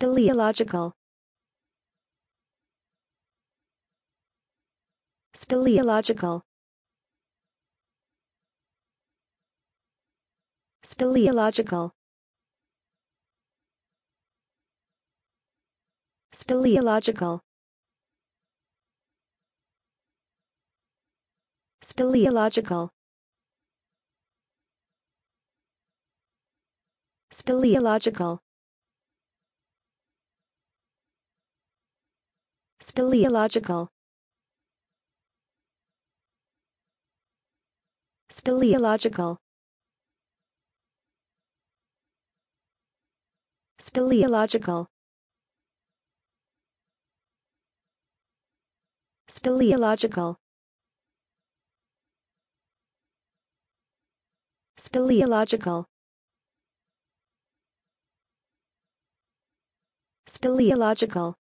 Speleological Speleological Speleological Speleological Speleological Speleological Speleological Speleological Speleological Speleological Speleological Speleological